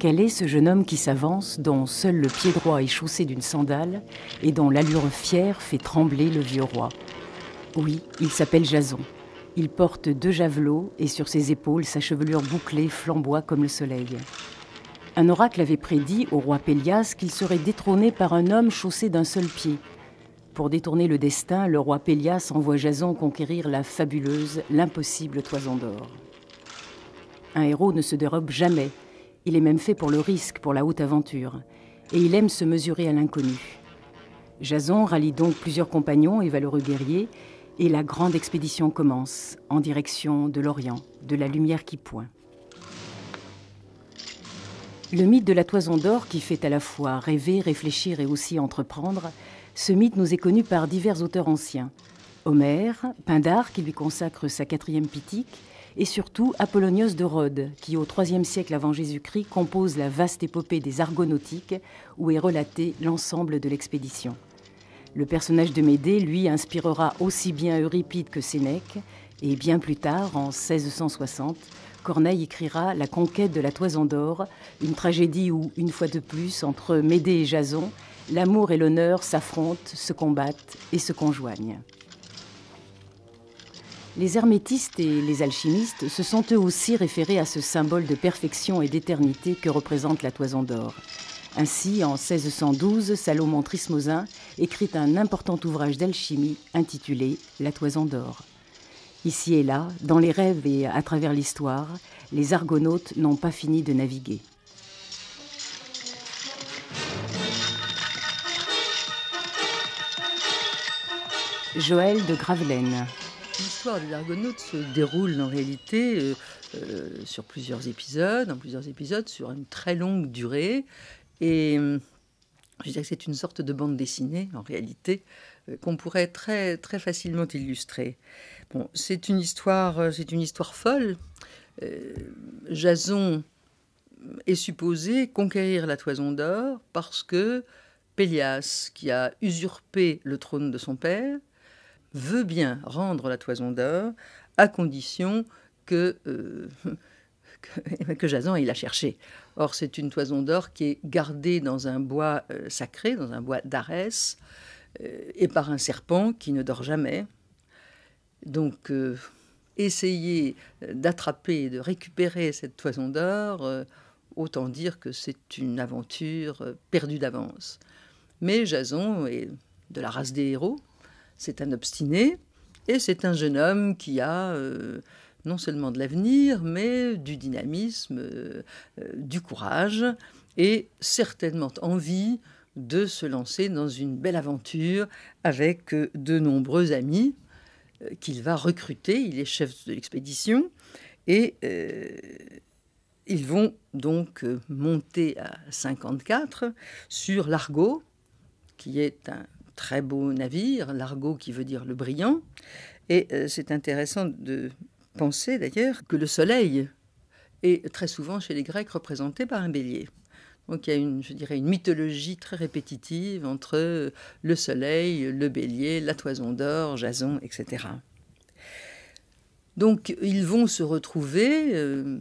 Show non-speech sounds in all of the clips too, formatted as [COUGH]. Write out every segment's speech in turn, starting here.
Quel est ce jeune homme qui s'avance, dont seul le pied droit est chaussé d'une sandale et dont l'allure fière fait trembler le vieux roi Oui, il s'appelle Jason. Il porte deux javelots et sur ses épaules sa chevelure bouclée flamboie comme le soleil. Un oracle avait prédit au roi Pélias qu'il serait détrôné par un homme chaussé d'un seul pied. Pour détourner le destin, le roi Pélias envoie Jason conquérir la fabuleuse, l'impossible toison d'or. Un héros ne se dérobe jamais, il est même fait pour le risque, pour la haute aventure. Et il aime se mesurer à l'inconnu. Jason rallie donc plusieurs compagnons et valeureux guerriers, et la grande expédition commence, en direction de l'Orient, de la lumière qui pointe. Le mythe de la toison d'or, qui fait à la fois rêver, réfléchir et aussi entreprendre, ce mythe nous est connu par divers auteurs anciens. Homère, Pindar, qui lui consacre sa quatrième pitique, et surtout Apollonios de Rhodes, qui au IIIe siècle avant Jésus-Christ compose la vaste épopée des Argonautiques, où est relaté l'ensemble de l'expédition. Le personnage de Médée, lui, inspirera aussi bien Euripide que Sénèque, et bien plus tard, en 1660, Corneille écrira La conquête de la toison d'or, une tragédie où, une fois de plus, entre Médée et Jason, l'amour et l'honneur s'affrontent, se combattent et se conjoignent. Les hermétistes et les alchimistes se sont eux aussi référés à ce symbole de perfection et d'éternité que représente la toison d'or. Ainsi, en 1612, Salomon Trismosin écrit un important ouvrage d'alchimie intitulé La toison d'or. Ici et là, dans les rêves et à travers l'histoire, les argonautes n'ont pas fini de naviguer. Joël de Gravelaine, L'histoire des Argonautes se déroule en réalité euh, euh, sur plusieurs épisodes, en plusieurs épisodes, sur une très longue durée. Et hum, je dirais que c'est une sorte de bande dessinée, en réalité, euh, qu'on pourrait très, très facilement illustrer. Bon, c'est une histoire, c'est une histoire folle. Jason est supposé conquérir la toison d'or parce que Pélias, qui a usurpé le trône de son père, veut bien rendre la toison d'or à condition que, euh, [LAUGHS] que, eh ben, Jason il la cherché. Or, c'est une toison d'or qui est gardée dans un bois euh, sacré, dans un bois d'Arès, euh, et par un serpent qui ne dort jamais. Donc, essayer d'attraper, de récupérer cette toison d'or, autant dire que c'est une aventure perdue d'avance. Mais Jason est de la race des héros, c'est un obstiné et c'est un jeune homme qui a euh, non seulement de l'avenir, mais du dynamisme, euh, euh, du courage et certainement envie de se lancer dans une belle aventure avec de nombreux amis qu'il va recruter. Il est chef de l'expédition et ils vont donc monter à 54 sur l'Argo, qui est un très beau navire, l'argot qui veut dire le brillant. Et euh, c'est intéressant de penser d'ailleurs que le soleil est très souvent chez les Grecs représenté par un bélier. Donc il y a une, je dirais, une mythologie très répétitive entre euh, le soleil, le bélier, la toison d'or, Jason, etc. Donc ils vont se retrouver. Euh,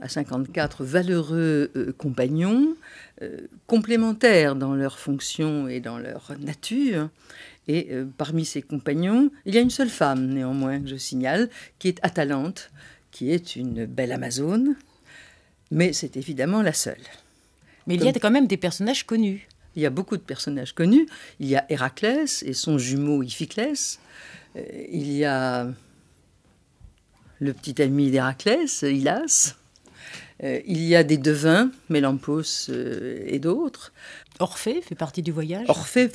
à 54 valeureux euh, compagnons, euh, complémentaires dans leurs fonctions et dans leur nature. Et euh, parmi ces compagnons, il y a une seule femme, néanmoins, que je signale, qui est Atalante, qui est une belle Amazone, mais c'est évidemment la seule. Mais il y a quand même des personnages connus. Il y a beaucoup de personnages connus. Il y a Héraclès et son jumeau Iphiclès. il y a le petit ami d'Héraclès, Hylas. Euh, il y a des devins, Mélampos euh, et d'autres. Orphée fait partie du voyage Orphée,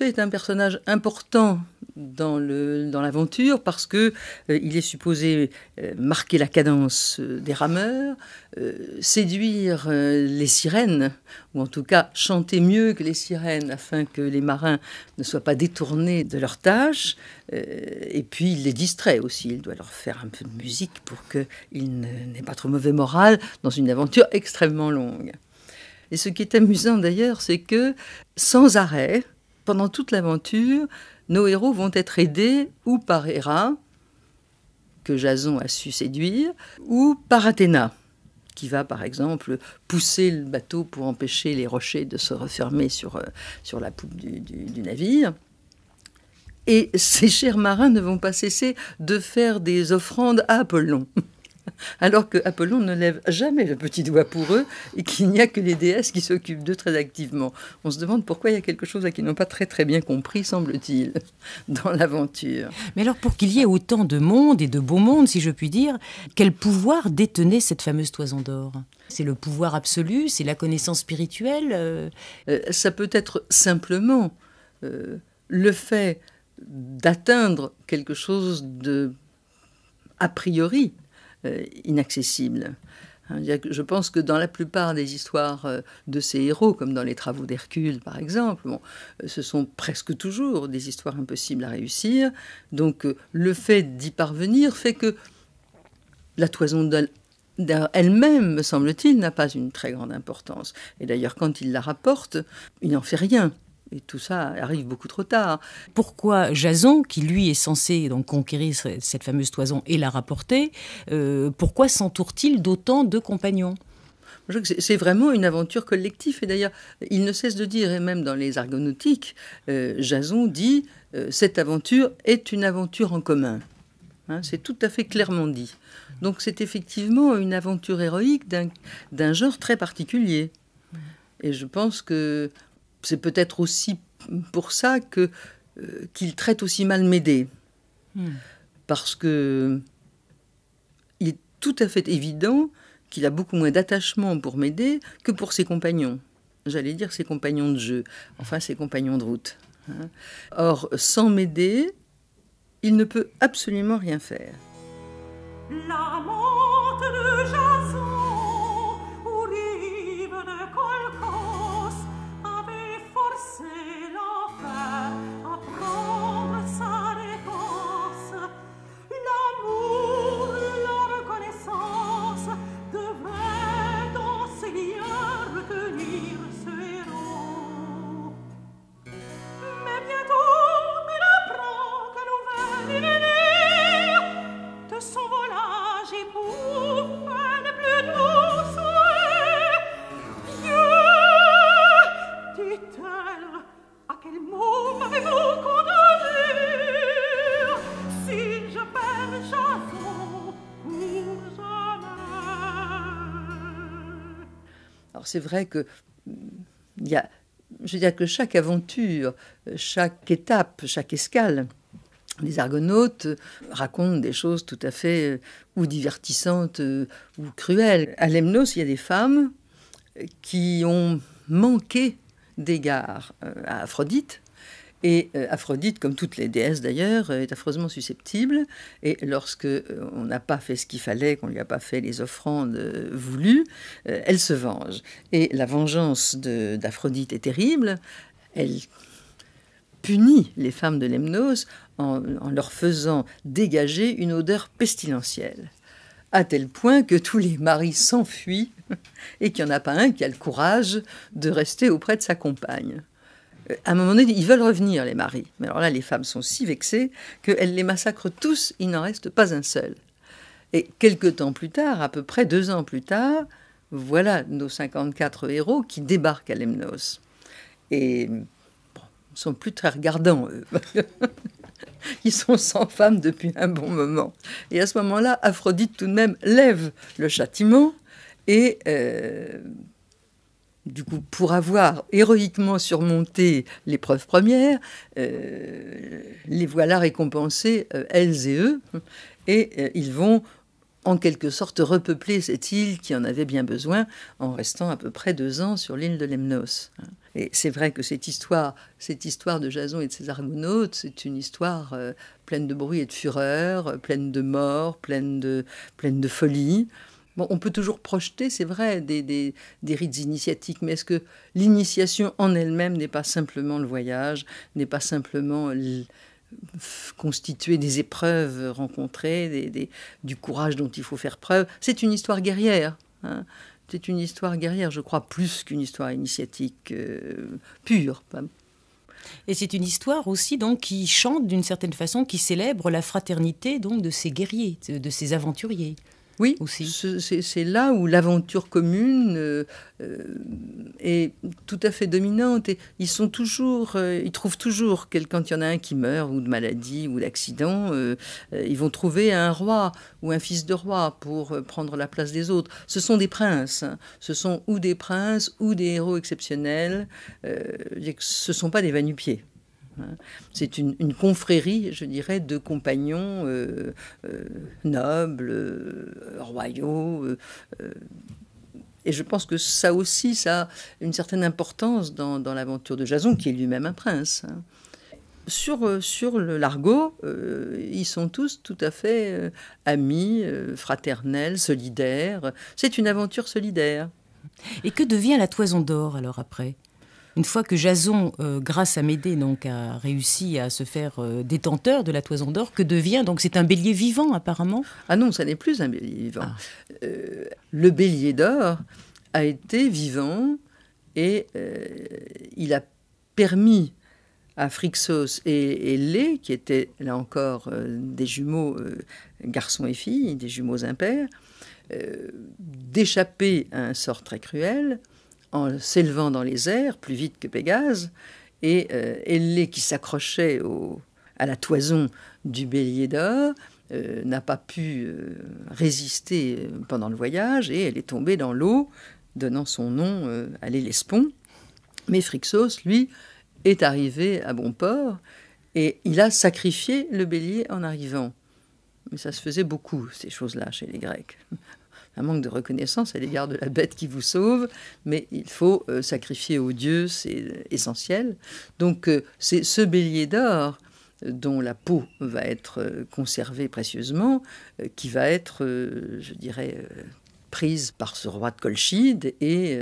est un personnage important dans, l'aventure parce que euh, il est supposé euh, marquer la cadence euh, des rameurs, séduire les sirènes, ou en tout cas chanter mieux que les sirènes afin que les marins ne soient pas détournés de leur tâche. et puis il les distrait aussi, il doit leur faire un peu de musique pour qu'il n'aient pas trop mauvais moral dans une aventure extrêmement longue. Et ce qui est amusant d'ailleurs, c'est que sans arrêt, pendant toute l'aventure, nos héros vont être aidés ou par Héra, que Jason a su séduire, ou par Athéna, qui va par exemple pousser le bateau pour empêcher les rochers de se refermer sur, euh, sur la poupe du navire. Et [LAUGHS] ces chers marins ne vont pas cesser de faire des offrandes à Apollon. [LAUGHS] [LAUGHS] alors que Apollon ne lève jamais le petit doigt pour eux et qu'il n'y a que les déesses qui s'occupent d'eux très activement. On se demande pourquoi il y a quelque chose à qui n'ont pas très très bien compris, semble-t-il, [LAUGHS] dans l'aventure. Mais alors pour qu'il y ait autant de monde et de beau monde, si je puis dire, quel pouvoir détenait cette fameuse toison d'or c'est le pouvoir absolu, c'est la connaissance spirituelle. Euh euh, ça peut être simplement euh, le fait d'atteindre quelque chose de a priori euh, inaccessible. Hein, je pense que dans la plupart des histoires euh, de ces héros, comme dans les travaux d'Hercule par exemple, euh, ce sont presque toujours des histoires impossibles à réussir. Donc le fait d'y parvenir fait que la toison elle-même, me semble-t-il, n'a pas une très grande importance. Et d'ailleurs, quand il la rapporte, il n'en fait rien. Et tout ça arrive beaucoup trop tard. Pourquoi Jason, qui lui est censé donc conquérir cette fameuse toison et la rapporter, euh, pourquoi s'entoure-t-il d'autant de compagnons c'est vraiment une aventure collective. Et d'ailleurs, il ne cesse de dire, et même dans les argonautiques, euh, Jason dit euh, Cette aventure est une aventure en commun. Hein hein, c'est tout à fait clairement dit. Donc c'est effectivement une aventure héroïque d'un genre très particulier. Et je pense que c'est peut-être aussi pour ça que euh, qu'il traite aussi mal Médée. Hmm. Parce que il est tout à fait évident qu'il a beaucoup moins d'attachement pour m'aider que pour ses compagnons. J'allais dire ses compagnons de jeu, enfin ses compagnons de route. Hein. Or, sans m'aider, il ne peut absolument rien faire. L'amour c'est vrai que mm, il y je dire que chaque aventure, chaque étape, chaque escale, les argonautes racontent des choses tout à fait euh, ou divertissantes euh, ou cruelles. À Lemnos, il y a des femmes qui ont manqué d'égard euh, à Aphrodite, et euh, Aphrodite, comme toutes les déesses d'ailleurs, euh, est affreusement susceptible. Et lorsque euh, on n'a pas fait ce qu'il fallait, qu'on lui a pas fait les offrandes voulues, elle se venge. Et la vengeance d'Aphrodite est terrible. Elle punit les femmes de Lemnos en, en leur faisant dégager une odeur pestilentielle à tel point que tous les maris s'enfuient [LAUGHS] et qu'il n'y en a pas un qui a le courage de rester auprès de sa compagne. Euh, à un moment donné, ils veulent revenir, les maris. Mais alors là, les femmes sont si vexées qu'elles les massacrent tous, il n'en reste pas un seul. Et quelques temps plus tard, à peu près deux ans plus tard, voilà nos 54 héros qui débarquent à Lemnos. Et ils ne sont plus très regardants, eux. [LAUGHS] ils sont sans femme depuis un bon moment. Et à ce moment-là, Aphrodite tout de même lève le châtiment et euh, du coup, pour avoir héroïquement surmonté l'épreuve première, euh, les voilà récompensés, euh, elles et eux, et euh, ils vont en quelque sorte repeupler cette île qui en avait bien besoin en restant à peu près deux ans sur l'île de Lemnos. Et c'est vrai que cette histoire, cette histoire de Jason et de ses argonautes, c'est une histoire pleine de bruit et de fureur, pleine de mort, pleine pleine de folie on peut toujours projeter, c'est vrai, des, rites initiatiques, mais est-ce que l'initiation en elle-même n'est pas simplement le voyage, n'est pas simplement constituer des épreuves rencontrées, du courage dont il faut faire preuve C'est une histoire guerrière. Hein. c'est une histoire guerrière, je crois, plus qu'une histoire initiatique euh, pure. Et c'est une histoire aussi donc qui chante d'une certaine façon, qui célèbre la fraternité donc de ces guerriers, de ces aventuriers. Oui, aussi. C'est là où l'aventure commune euh, euh, est tout à fait dominante. ils sont toujours, euh, ils trouvent toujours quel, quand il y en a un qui meurt ou de maladie ou d'accident, ils vont trouver un roi ou un fils de roi pour prendre la place des autres. Ce sont des princes. Hein. Ce sont ou des princes ou des héros exceptionnels. ce ne sont pas des va-nu-pieds. Hein. C'est une, confrérie, je dirais, de compagnons euh, euh, nobles, euh, royaux. et je pense que ça aussi, ça a une certaine importance dans, l'aventure de Jason, qui est lui-même un prince. Hein. sur, sur le l'argot, ils sont tous tout à fait amis, fraternels, solidaires. C'est une aventure solidaire. Et que devient la toison d'or alors après une fois que Jason, euh, grâce à Médée, donc, a réussi à se faire euh, détenteur de la toison d'or, que devient Donc c'est un bélier vivant, apparemment Ah non, ça n'est plus un bélier vivant. Ah. Euh, le bélier d'or a été vivant et il a permis à Phrixos et, et Lé, qui étaient là encore des jumeaux, garçons et filles, des jumeaux impairs, d'échapper à un sort très cruel s'élevant dans les airs plus vite que Pégase, et elle' euh, qui s'accrochait à la toison du bélier d'or, euh, n'a pas pu euh, résister pendant le voyage et elle est tombée dans l'eau, donnant son nom à l'Hellespont. Mais Phrixos, lui, est arrivé à bon port et il a sacrifié le bélier en arrivant. Mais ça se faisait beaucoup, ces choses-là, chez les Grecs un manque de reconnaissance à l'égard de la bête qui vous sauve, mais il faut euh, sacrifier aux dieux, c'est essentiel. Donc euh, c'est ce bélier d'or euh, dont la peau va être conservée précieusement, qui va être, je dirais, prise par ce roi de Colchide et,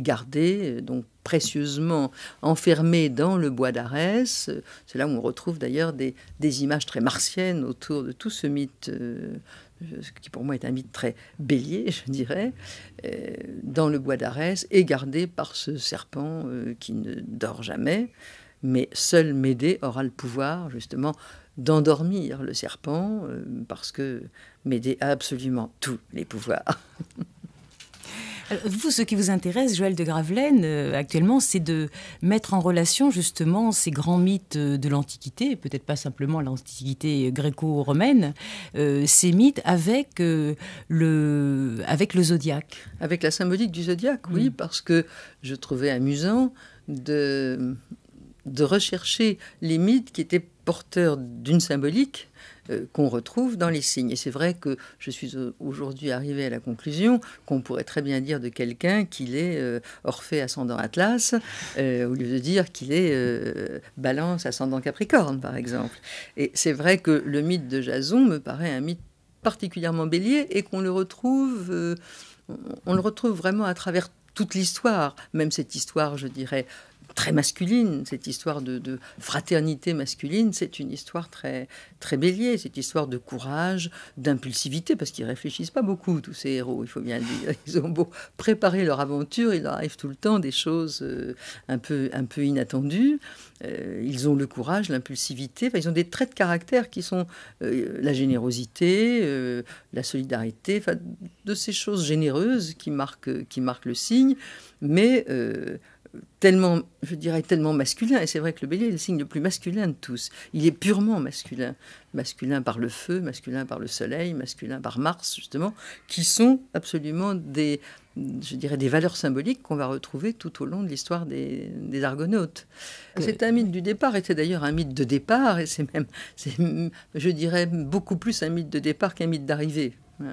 gardée donc précieusement enfermée dans le bois d'Arès. C'est là où on retrouve d'ailleurs des, images très martiennes autour de tout ce mythe euh, ce qui pour moi est un mythe très bélier, [LAUGHS] je dirais, euh, dans le bois d'Arès, et gardé par ce serpent euh, qui ne dort jamais. Mais seul Médée aura le pouvoir, justement, d'endormir le serpent, parce que Médée a absolument tous les pouvoirs. [LAUGHS] Euh, vous, ce qui vous intéresse, Joël de Gravelaine, euh, actuellement, c'est de mettre en relation justement ces grands mythes euh, de l'Antiquité, peut-être pas simplement l'Antiquité gréco-romaine, ces mythes avec, le, avec le zodiaque. Avec la symbolique du zodiaque, oui, mm. parce que je trouvais amusant de rechercher les mythes qui étaient porteurs d'une symbolique euh, qu'on retrouve dans les signes. Et c'est vrai que je suis aujourd'hui arrivé à la conclusion qu'on pourrait très bien dire de quelqu'un qu'il est euh, Orphée ascendant Atlas, euh, au lieu de dire qu'il est Balance ascendant Capricorne, par exemple. Et c'est vrai que le mythe de Jason me paraît un mythe particulièrement bélier et qu'on le retrouve, on le retrouve vraiment à travers toute l'histoire, même cette histoire, je dirais, très masculine, cette histoire de, fraternité masculine, c'est une histoire très, très bélier, cette histoire de courage, d'impulsivité, parce qu'ils réfléchissent pas beaucoup, tous ces héros, il faut bien le dire. Ils ont beau préparer leur aventure, il arrive tout le temps des choses euh, un, peu, un peu inattendues. Euh, ils ont le courage, l'impulsivité, ils ont des traits de caractère qui sont euh, la générosité, la solidarité, enfin, de ces choses généreuses qui marquent, qui marque le signe, mais tellement, je dirais, tellement masculin. Et c'est vrai que le bélier est le signe le plus masculin de tous. Il est purement masculin. Masculin par le feu, masculin par le soleil, masculin par Mars, justement, qui sont absolument des, je dirais, des valeurs symboliques qu'on va retrouver tout au long de l'histoire des, des, Argonautes. C'est un mythe du départ, et c'est d'ailleurs un mythe de départ, et c'est même, je dirais, beaucoup plus un mythe de départ qu'un mythe d'arrivée. Euh,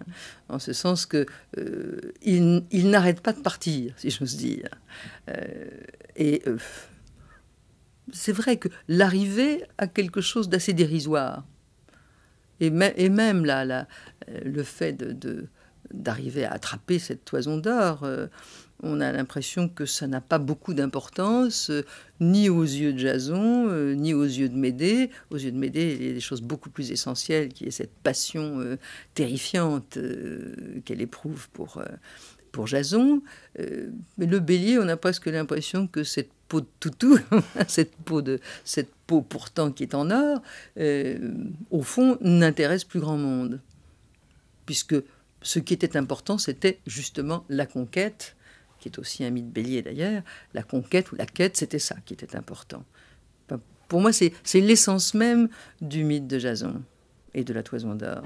en ce sens que euh, il, n'arrête pas de partir, si j'ose dire. Euh, et c'est vrai que l'arrivée a quelque chose d'assez dérisoire. Et, même là, là, le fait de d'arriver à attraper cette toison d'or. Euh, on a l'impression que ça n'a pas beaucoup d'importance, euh, ni aux yeux de Jason, euh, ni aux yeux de Médée. Aux yeux de Médée, il y a des choses beaucoup plus essentielles, qui est cette passion terrifiante qu'elle éprouve pour, pour Jason. mais le bélier, on a presque l'impression que cette peau de toutou, [LAUGHS] cette peau de cette peau pourtant qui est en or, au fond, n'intéresse plus grand monde, puisque ce qui était important, c'était justement la conquête, qui est aussi un mythe bélier d'ailleurs, la conquête ou la quête, c'était ça qui était important. Pour moi, c'est l'essence même du mythe de Jason et de la toison d'or.